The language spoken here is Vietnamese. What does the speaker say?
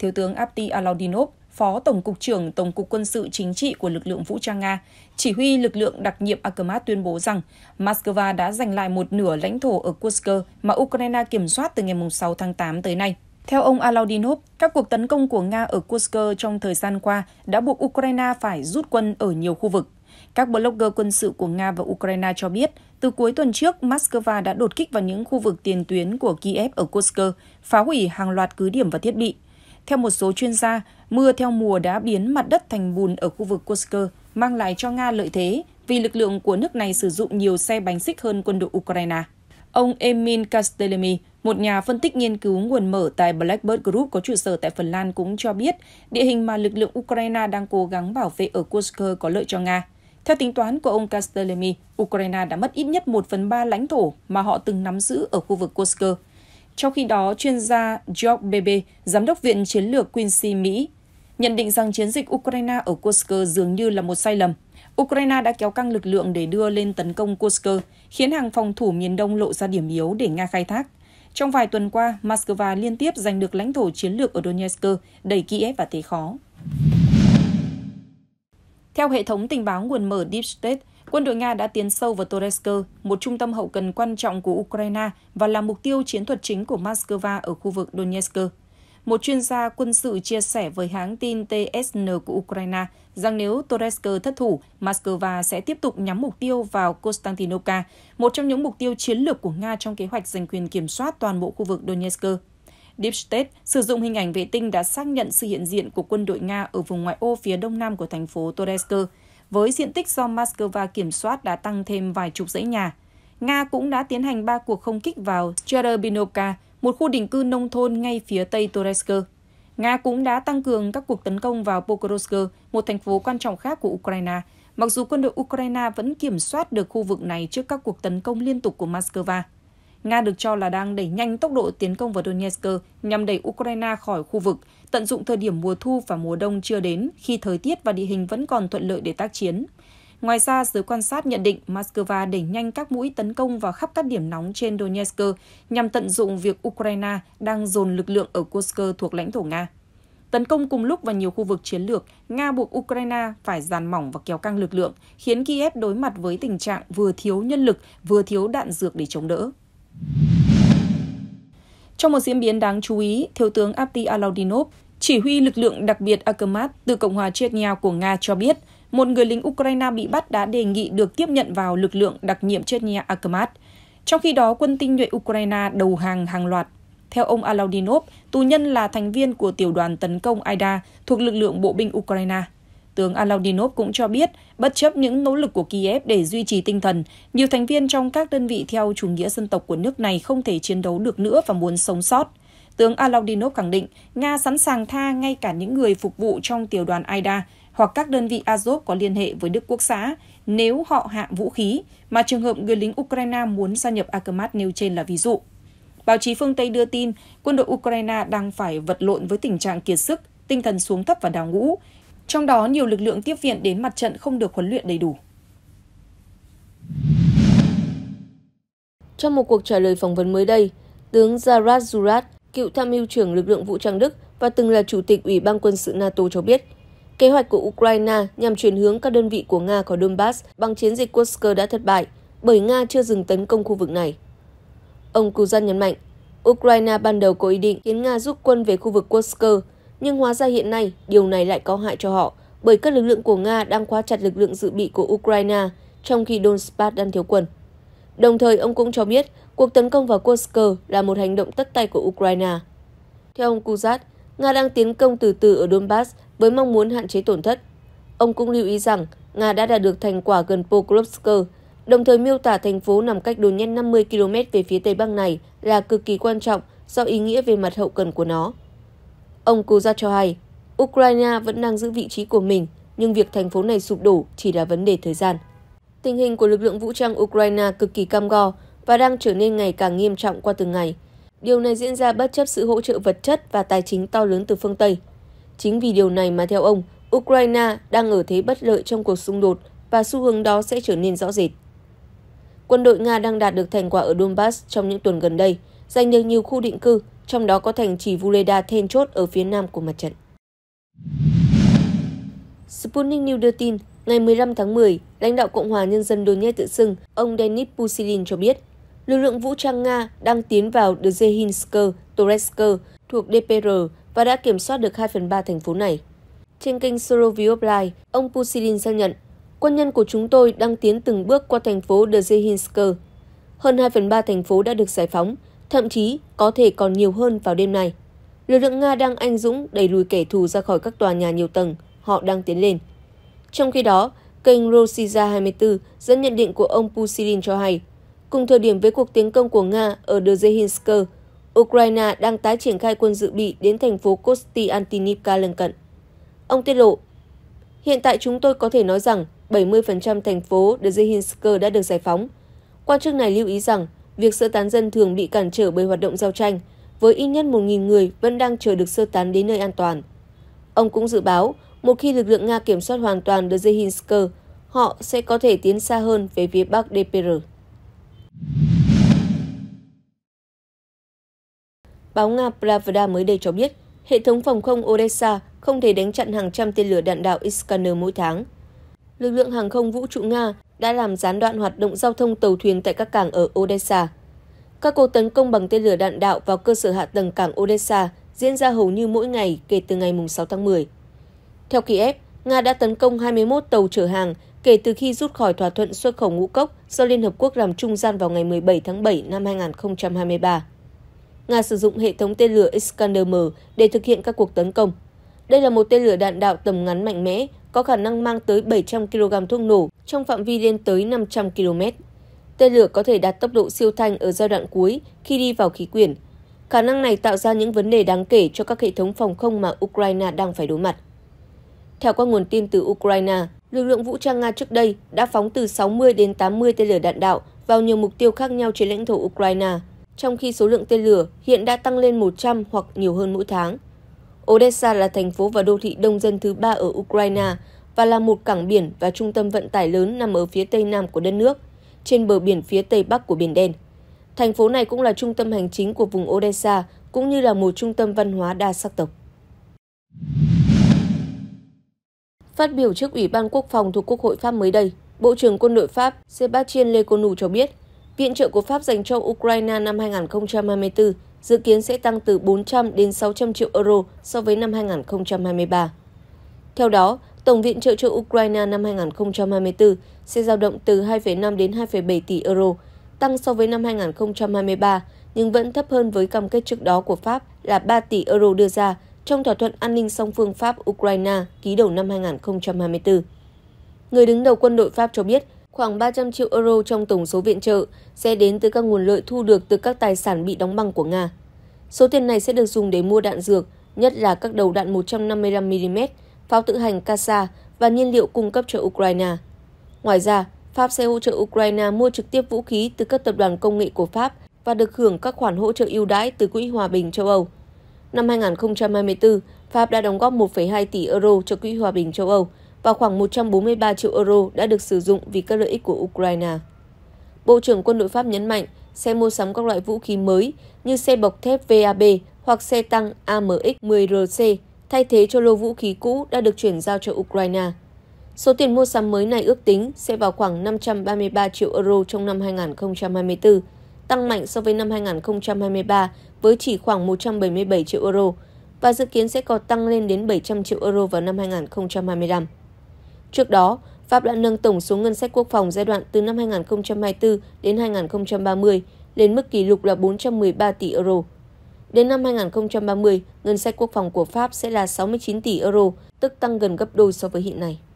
Thiếu tướng Apti Alaudinov, Phó Tổng cục trưởng Tổng cục Quân sự Chính trị của lực lượng vũ trang Nga, chỉ huy lực lượng đặc nhiệm Akhmat tuyên bố rằng Moscow đã giành lại một nửa lãnh thổ ở Kursk mà Ukraine kiểm soát từ ngày 6 tháng 8 tới nay. Theo ông Alaudinov, các cuộc tấn công của Nga ở Kursk trong thời gian qua đã buộc Ukraine phải rút quân ở nhiều khu vực. Các blogger quân sự của Nga và Ukraine cho biết, từ cuối tuần trước, Moscow đã đột kích vào những khu vực tiền tuyến của Kiev ở Kursk, phá hủy hàng loạt cứ điểm và thiết bị. Theo một số chuyên gia, mưa theo mùa đã biến mặt đất thành bùn ở khu vực Kursk, mang lại cho Nga lợi thế vì lực lượng của nước này sử dụng nhiều xe bánh xích hơn quân đội Ukraine. Ông Emin Kastelemi, một nhà phân tích nghiên cứu nguồn mở tại Blackbird Group có trụ sở tại Phần Lan cũng cho biết địa hình mà lực lượng Ukraine đang cố gắng bảo vệ ở Kursk có lợi cho Nga. Theo tính toán của ông Kastelemi, Ukraine đã mất ít nhất 1 phần 3 lãnh thổ mà họ từng nắm giữ ở khu vực Kursk trong khi đó, chuyên gia George Bebe, giám đốc Viện Chiến lược Quincy, Mỹ, nhận định rằng chiến dịch Ukraine ở Kursk dường như là một sai lầm. Ukraine đã kéo căng lực lượng để đưa lên tấn công Kursk, khiến hàng phòng thủ miền đông lộ ra điểm yếu để Nga khai thác. Trong vài tuần qua, Moscow liên tiếp giành được lãnh thổ chiến lược ở Donetsk, đẩy Kiev vào thế khó. Theo hệ thống tình báo nguồn mở Deep State, Quân đội Nga đã tiến sâu vào Toretsk, một trung tâm hậu cần quan trọng của Ukraine và là mục tiêu chiến thuật chính của Moscow ở khu vực Donetsk. Một chuyên gia quân sự chia sẻ với hãng tin TSN của Ukraine rằng nếu Toretsk thất thủ, Moscow sẽ tiếp tục nhắm mục tiêu vào Konstantinovka, một trong những mục tiêu chiến lược của Nga trong kế hoạch giành quyền kiểm soát toàn bộ khu vực Donetsk. Deep State sử dụng hình ảnh vệ tinh đã xác nhận sự hiện diện của quân đội Nga ở vùng ngoại ô phía đông nam của thành phố Toretsk với diện tích do Moscow kiểm soát đã tăng thêm vài chục dãy nhà. Nga cũng đã tiến hành ba cuộc không kích vào Cherubinoka, một khu định cư nông thôn ngay phía tây Toretsk. Nga cũng đã tăng cường các cuộc tấn công vào Pokrovsk, một thành phố quan trọng khác của Ukraine, mặc dù quân đội Ukraine vẫn kiểm soát được khu vực này trước các cuộc tấn công liên tục của Moscow. Nga được cho là đang đẩy nhanh tốc độ tiến công vào Donetsk nhằm đẩy Ukraine khỏi khu vực, tận dụng thời điểm mùa thu và mùa đông chưa đến khi thời tiết và địa hình vẫn còn thuận lợi để tác chiến. Ngoài ra, giới quan sát nhận định Moscow đẩy nhanh các mũi tấn công vào khắp các điểm nóng trên Donetsk nhằm tận dụng việc Ukraine đang dồn lực lượng ở Kursk thuộc lãnh thổ Nga. Tấn công cùng lúc vào nhiều khu vực chiến lược, Nga buộc Ukraine phải giàn mỏng và kéo căng lực lượng, khiến Kiev đối mặt với tình trạng vừa thiếu nhân lực, vừa thiếu đạn dược để chống đỡ. Trong một diễn biến đáng chú ý, Thiếu tướng Apti Alaudinov, chỉ huy lực lượng đặc biệt Akhmat từ Cộng hòa Chechnya của Nga cho biết, một người lính Ukraine bị bắt đã đề nghị được tiếp nhận vào lực lượng đặc nhiệm Chechnya Akhmat. Trong khi đó, quân tinh nhuệ Ukraine đầu hàng hàng loạt. Theo ông Alaudinov, tù nhân là thành viên của tiểu đoàn tấn công AIDA thuộc lực lượng bộ binh Ukraine tướng alaudinov cũng cho biết bất chấp những nỗ lực của kiev để duy trì tinh thần nhiều thành viên trong các đơn vị theo chủ nghĩa dân tộc của nước này không thể chiến đấu được nữa và muốn sống sót tướng alaudinov khẳng định nga sẵn sàng tha ngay cả những người phục vụ trong tiểu đoàn aida hoặc các đơn vị azov có liên hệ với đức quốc xã nếu họ hạ vũ khí mà trường hợp người lính ukraine muốn gia nhập Akhmat nêu trên là ví dụ Báo chí phương Tây đưa tin quân đội Ukraine đang phải vật lộn với tình trạng kiệt sức, tinh thần xuống thấp và đào ngũ trong đó nhiều lực lượng tiếp viện đến mặt trận không được huấn luyện đầy đủ. Trong một cuộc trả lời phỏng vấn mới đây, tướng Zarat Zurat, cựu tham mưu trưởng lực lượng vũ trang Đức và từng là chủ tịch Ủy ban quân sự NATO cho biết, kế hoạch của Ukraine nhằm chuyển hướng các đơn vị của Nga khỏi Donbass bằng chiến dịch Kursk đã thất bại, bởi Nga chưa dừng tấn công khu vực này. Ông Kuzan nhấn mạnh, Ukraine ban đầu có ý định khiến Nga rút quân về khu vực Kursk nhưng hóa ra hiện nay, điều này lại có hại cho họ, bởi các lực lượng của Nga đang khóa chặt lực lượng dự bị của Ukraine, trong khi Donbass đang thiếu quân. Đồng thời, ông cũng cho biết cuộc tấn công vào Kursk là một hành động tất tay của Ukraine. Theo ông Kuzat, Nga đang tiến công từ từ ở Donbass với mong muốn hạn chế tổn thất. Ông cũng lưu ý rằng Nga đã đạt được thành quả gần Pokrovsk, đồng thời miêu tả thành phố nằm cách đồn nhân 50 km về phía tây bắc này là cực kỳ quan trọng do ý nghĩa về mặt hậu cần của nó. Ông Kozak cho hay, Ukraine vẫn đang giữ vị trí của mình, nhưng việc thành phố này sụp đổ chỉ là vấn đề thời gian. Tình hình của lực lượng vũ trang Ukraine cực kỳ cam go và đang trở nên ngày càng nghiêm trọng qua từng ngày. Điều này diễn ra bất chấp sự hỗ trợ vật chất và tài chính to lớn từ phương Tây. Chính vì điều này mà theo ông, Ukraine đang ở thế bất lợi trong cuộc xung đột và xu hướng đó sẽ trở nên rõ rệt. Quân đội Nga đang đạt được thành quả ở Donbass trong những tuần gần đây – giành được nhiều khu định cư, trong đó có thành trì Vuleda then chốt ở phía nam của mặt trận. Sputnik News đưa tin, ngày 15 tháng 10, lãnh đạo Cộng hòa Nhân dân Donetsk tự xưng, ông Denis Pusilin cho biết, lực lượng vũ trang Nga đang tiến vào Dzehinsk, Toretsk thuộc DPR và đã kiểm soát được 2 phần 3 thành phố này. Trên kênh Soroviov Live, ông Pusilin xác nhận, quân nhân của chúng tôi đang tiến từng bước qua thành phố Dzehinsk. Hơn 2 phần 3 thành phố đã được giải phóng, thậm chí có thể còn nhiều hơn vào đêm nay. Lực lượng Nga đang anh dũng đẩy lùi kẻ thù ra khỏi các tòa nhà nhiều tầng, họ đang tiến lên. Trong khi đó, kênh Rossiya 24 dẫn nhận định của ông Pusilin cho hay, cùng thời điểm với cuộc tiến công của Nga ở Dzehinsk, Ukraine đang tái triển khai quân dự bị đến thành phố kostiantynivka lân cận. Ông tiết lộ, hiện tại chúng tôi có thể nói rằng 70% thành phố Dzehinsk đã được giải phóng. Quan chức này lưu ý rằng Việc sơ tán dân thường bị cản trở bởi hoạt động giao tranh, với ít nhất 1.000 người vẫn đang chờ được sơ tán đến nơi an toàn. Ông cũng dự báo, một khi lực lượng Nga kiểm soát hoàn toàn Dzehinsk, họ sẽ có thể tiến xa hơn về phía bắc DPR. Báo Nga Pravda mới đây cho biết, hệ thống phòng không Odessa không thể đánh chặn hàng trăm tên lửa đạn đạo Iskander mỗi tháng – lực lượng hàng không vũ trụ Nga đã làm gián đoạn hoạt động giao thông tàu thuyền tại các cảng ở Odessa. Các cuộc tấn công bằng tên lửa đạn đạo vào cơ sở hạ tầng cảng Odessa diễn ra hầu như mỗi ngày kể từ ngày 6 tháng 10. Theo Kiev, Nga đã tấn công 21 tàu chở hàng kể từ khi rút khỏi thỏa thuận xuất khẩu ngũ cốc do Liên Hợp Quốc làm trung gian vào ngày 17 tháng 7 năm 2023. Nga sử dụng hệ thống tên lửa Iskander-M để thực hiện các cuộc tấn công. Đây là một tên lửa đạn đạo tầm ngắn mạnh mẽ, có khả năng mang tới 700 kg thuốc nổ trong phạm vi lên tới 500 km. Tên lửa có thể đạt tốc độ siêu thanh ở giai đoạn cuối khi đi vào khí quyển. Khả năng này tạo ra những vấn đề đáng kể cho các hệ thống phòng không mà Ukraine đang phải đối mặt. Theo các nguồn tin từ Ukraine, lực lượng vũ trang Nga trước đây đã phóng từ 60 đến 80 tên lửa đạn đạo vào nhiều mục tiêu khác nhau trên lãnh thổ Ukraine, trong khi số lượng tên lửa hiện đã tăng lên 100 hoặc nhiều hơn mỗi tháng. Odessa là thành phố và đô thị đông dân thứ ba ở Ukraine và là một cảng biển và trung tâm vận tải lớn nằm ở phía tây nam của đất nước, trên bờ biển phía tây bắc của Biển Đen. Thành phố này cũng là trung tâm hành chính của vùng Odessa, cũng như là một trung tâm văn hóa đa sắc tộc. Phát biểu trước Ủy ban Quốc phòng thuộc Quốc hội Pháp mới đây, Bộ trưởng Quân đội Pháp Sébastien Lecornu cho biết, viện trợ của Pháp dành cho Ukraine năm 2024 dự kiến sẽ tăng từ 400 đến 600 triệu euro so với năm 2023. Theo đó, tổng viện trợ cho Ukraine năm 2024 sẽ dao động từ 2,5 đến 2,7 tỷ euro, tăng so với năm 2023 nhưng vẫn thấp hơn với cam kết trước đó của Pháp là 3 tỷ euro đưa ra trong thỏa thuận an ninh song phương Pháp-Ukraine ký đầu năm 2024. Người đứng đầu quân đội Pháp cho biết Khoảng 300 triệu euro trong tổng số viện trợ sẽ đến từ các nguồn lợi thu được từ các tài sản bị đóng băng của Nga. Số tiền này sẽ được dùng để mua đạn dược, nhất là các đầu đạn 155mm, pháo tự hành Kasa và nhiên liệu cung cấp cho Ukraine. Ngoài ra, Pháp sẽ hỗ trợ Ukraine mua trực tiếp vũ khí từ các tập đoàn công nghệ của Pháp và được hưởng các khoản hỗ trợ ưu đãi từ Quỹ Hòa bình châu Âu. Năm 2024, Pháp đã đóng góp 1,2 tỷ euro cho Quỹ Hòa bình châu Âu, và khoảng 143 triệu euro đã được sử dụng vì các lợi ích của Ukraine. Bộ trưởng Quân đội Pháp nhấn mạnh sẽ mua sắm các loại vũ khí mới như xe bọc thép VAB hoặc xe tăng AMX-10RC thay thế cho lô vũ khí cũ đã được chuyển giao cho Ukraine. Số tiền mua sắm mới này ước tính sẽ vào khoảng 533 triệu euro trong năm 2024, tăng mạnh so với năm 2023 với chỉ khoảng 177 triệu euro và dự kiến sẽ có tăng lên đến 700 triệu euro vào năm 2025. Trước đó, Pháp đã nâng tổng số ngân sách quốc phòng giai đoạn từ năm 2024 đến 2030 lên mức kỷ lục là 413 tỷ euro. Đến năm 2030, ngân sách quốc phòng của Pháp sẽ là 69 tỷ euro, tức tăng gần gấp đôi so với hiện nay.